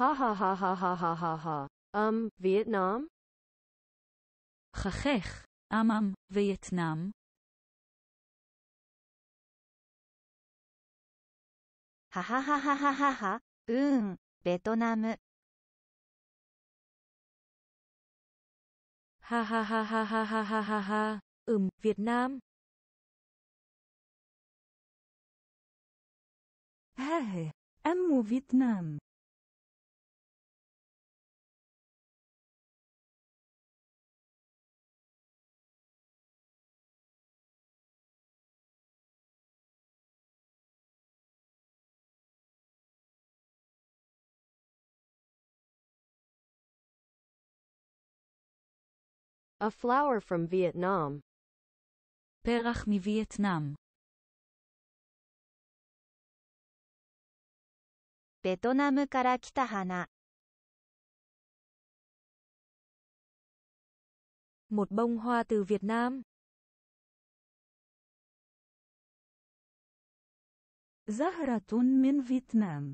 Ha ha ha ha ha ha ha ha. Um, Vietnam? חכך, אמם, וייטנאם. ha ha ha ha ha ha ha ha ha ha, ừm, Việt Nam. Ha ha, ha âm Việt Nam. A flower from Vietnam. פרח מווייטנאם. Vietnam hana. Một bông hoa từ Việt Nam. زهرة من فيتنام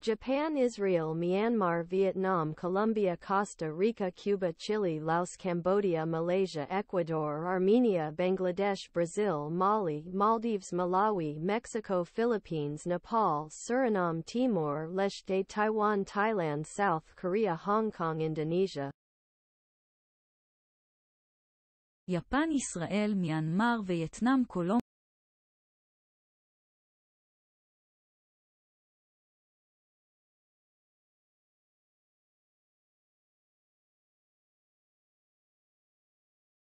Japan Israel Myanmar Vietnam Colombia Costa Rica Cuba Chile Laos Cambodia Malaysia Ecuador Armenia Bangladesh Brazil Mali Maldives Malawi Mexico Philippines Nepal Suriname Timor Leste Taiwan Thailand South Korea Hong Kong Indonesia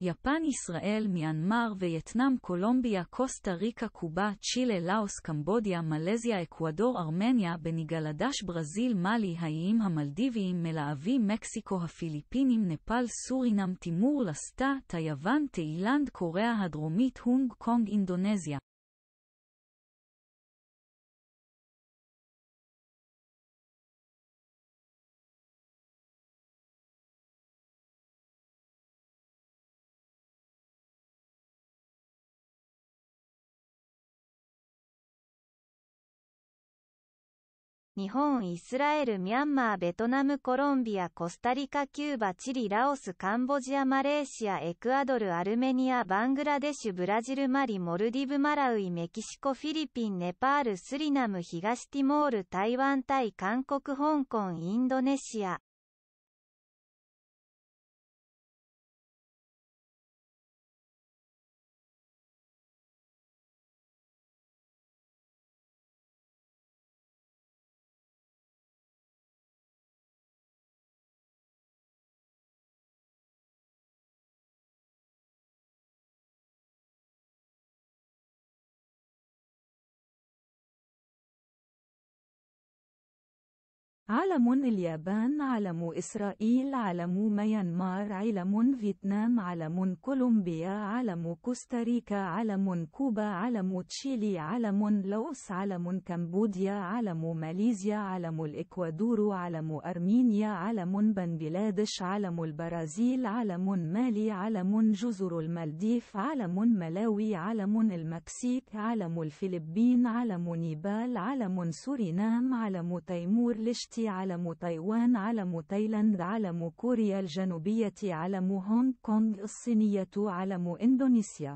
יפן, ישראל, מיאנמר, וייטנאם, קולומביה, קוסטה ריקה, קובה, צ'ילה, לאוס, קמבודיה, מלזיה, אקוודור, ארמניה, בניגלדש, ברזיל, מאלי, האיים המלדיביים, מלאבי, מקסיקו, הפיליפינים, נפאל, סורינם, תימור, לסטה, טייוואן, תאילנד, קוריאה הדרומית, הונג קונג, אינדונזיה. 日本、イスラエル、ミャンマー、ベトナム、コロンビア、コスタリカ、キューバ、チリ、ラオス、カンボジア、マレーシア、エクアドル、アルメニア、バングラデシュ、ブラジル、マリ、モルディブ、マラウイ、メキシコ、フィリピン、ネパール、スリナム、東ティモール、台湾、タイ、韓国、香港、インドネシア、علم اليابان علم إسرائيل علم ميانمار علم فيتنام علم كولومبيا علم كوستاريكا علم كوبا علم تشيلي علم لوس علم كمبوديا علم ماليزيا علم الإكوادور علم أرمينيا علم بنغلاديش علم البرازيل علم مالي علم جزر المالديف علم ملاوي علم المكسيك علم الفلبين علم نيبال علم سورينام علم تيمور لشتي علم تايوان علم تايلاند علم كوريا الجنوبية علم هونغ كونغ الصينية علم إندونيسيا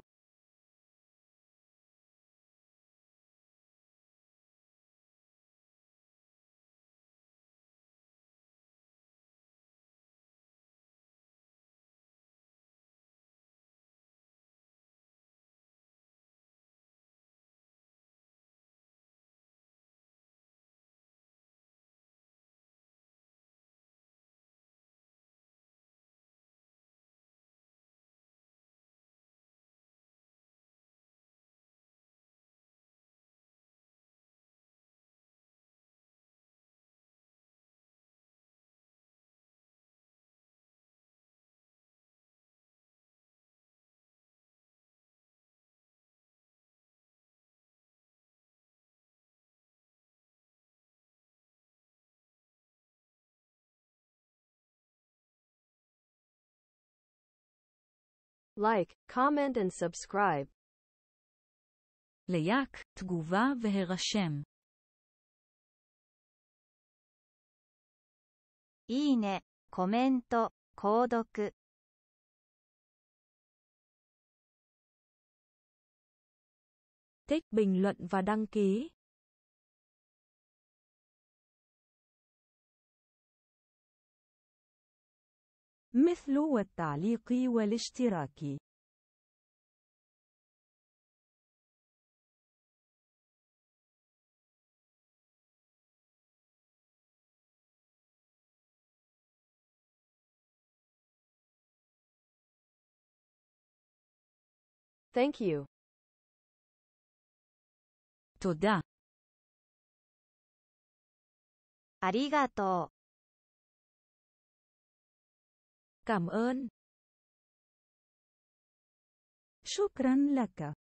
like, comment and subscribe. ליאק, תגובה והירשם. いいね、コメント、購読。Tích bình luận và đăng ký. مثل والتعليق والاشتراك Thank you. Thank you. Cảm ơn. شكرا لك.